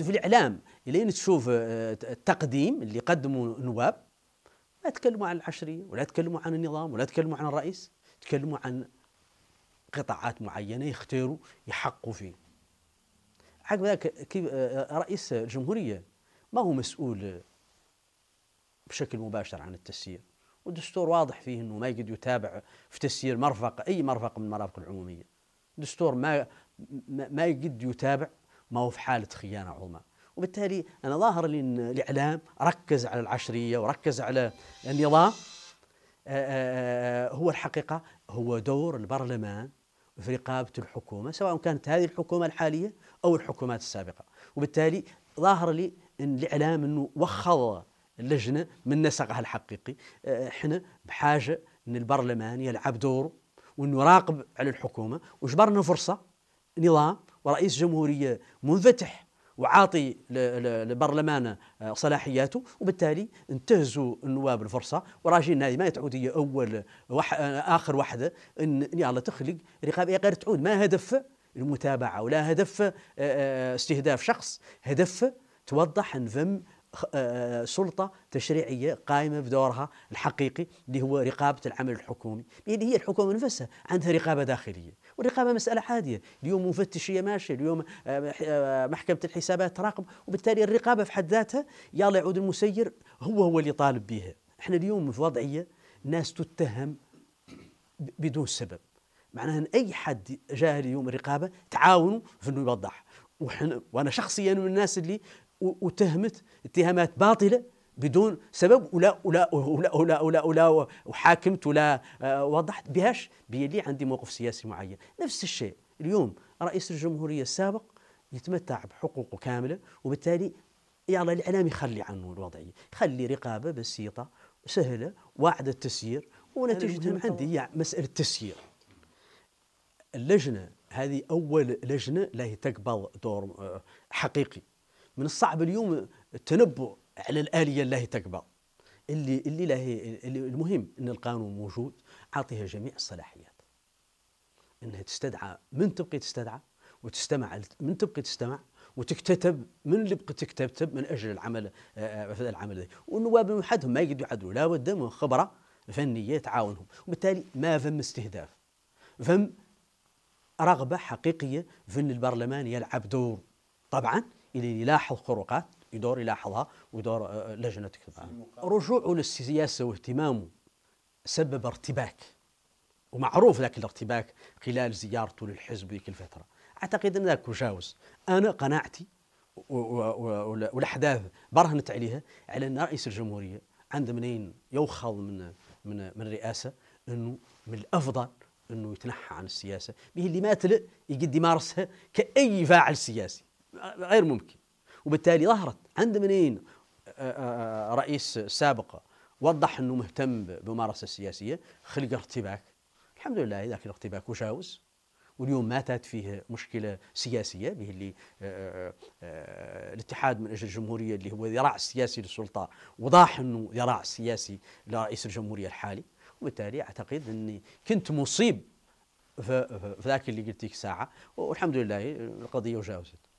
في الاعلام الين تشوف آه، التقديم اللي قدموا نواب ما تكلموا عن العشريه ولا تكلموا عن النظام ولا تكلموا عن الرئيس تكلموا عن قطاعات معينه يختاروا يحقوا فيه عقب ذاك كيف آه، آه، رئيس الجمهوريه ما هو مسؤول بشكل مباشر عن التسيير والدستور واضح فيه انه ما يقدر يتابع في تسيير مرفق اي مرفق من المرافق العموميه الدستور ما ما يقدر يتابع ما هو في حالة خيانة عظمى وبالتالي أنا ظاهر لي أن الإعلام ركز على العشرية وركز على النظام آه، آه، آه، هو الحقيقة هو دور البرلمان في رقابة الحكومة سواء كانت هذه الحكومة الحالية أو الحكومات السابقة وبالتالي ظاهر لي أن الإعلام أنه وخض اللجنة من نسقها الحقيقي احنا بحاجة أن البرلمان يلعب دوره وأنه يراقب على الحكومة وجبرنا فرصة نظام ورئيس جمهورية منفتح وعاطي للبرلمان آه، صلاحياته وبالتالي انتهزوا النواب الفرصه هذه ما تعود هي اول وح آه، اخر وحده ان يلا تخلق رقابيه غير تعود ما هدف المتابعه ولا هدف آه، استهداف شخص هدف توضح فم آه، سلطة تشريعية قائمة بدورها الحقيقي اللي هو رقابة العمل الحكومي بيد هي الحكومة نفسها عندها رقابة داخلية والرقابة مسألة عادية اليوم مفتشية ماشية اليوم آه، آه، محكمة الحسابات تراقب وبالتالي الرقابة في حد ذاتها يا يعود المسير هو هو اللي طالب بها احنا اليوم في وضعية ناس تتهم بدون سبب معناها ان اي حد جاء اليوم الرقابه تعاونوا في انه يوضح وحنا وانا شخصيا من الناس اللي واتهمت اتهامات باطله بدون سبب ولا ولا ولا ولا ولا, ولا وحاكمت ولا آه، وضحت بهاش بيلي عندي موقف سياسي معين نفس الشيء اليوم رئيس الجمهوريه السابق يتمتع بحقوقه كامله وبالتالي يلا الاعلام يخلي عنه الوضعيه خلي رقابه بسيطه سهله واعده التسيير ونتيجتهم عندي هي يعني مساله التسيير اللجنه هذه اول لجنه لا تقبل دور آه، حقيقي من الصعب اليوم التنبؤ على الاليه اللي تقبل اللي اللي له المهم ان القانون موجود عاطيها جميع الصلاحيات انها تستدعى من تبقي تستدعى وتستمع من تبقي تستمع وتكتتب من اللي بقى تكتتب من اجل العمل آه، آه، في العمل ده والنواب وحدهم ما يقدروا يعدلوا لا بد من خبره فنيه تعاونهم وبالتالي ما فم استهداف فم رغبه حقيقيه في ان البرلمان يلعب دور طبعا اللي يلاحظ خروقات يدور يلاحظها ويدور آه، آه، لجنه كذا رجوعه للسياسه واهتمامه سبب ارتباك ومعروف ذاك الارتباك خلال زيارته للحزب ذيك الفتره اعتقد ان ذاك مجاوز انا قناعتي والاحداث برهنت عليها على ان رئيس الجمهوريه عند منين يوخذ من من من الرئاسه انه من الافضل انه يتنحى عن السياسه به اللي ما تلق يقد يمارسها كاي فاعل سياسي غير ممكن وبالتالي ظهرت عند منين آه، آه، آه، رئيس سابق وضح انه مهتم بممارسه السياسيه خلق ارتباك الحمد لله ذاك الارتباك وشاوس واليوم ماتت فيه مشكله سياسيه به اللي الاتحاد من اجل الجمهوريه اللي هو ذراع سياسي للسلطه وضاح انه ذراع سياسي لرئيس الجمهوريه الحالي وبالتالي اعتقد اني كنت مصيب في ذاك اللي قلت لك ساعه والحمد لله القضيه وجاوزت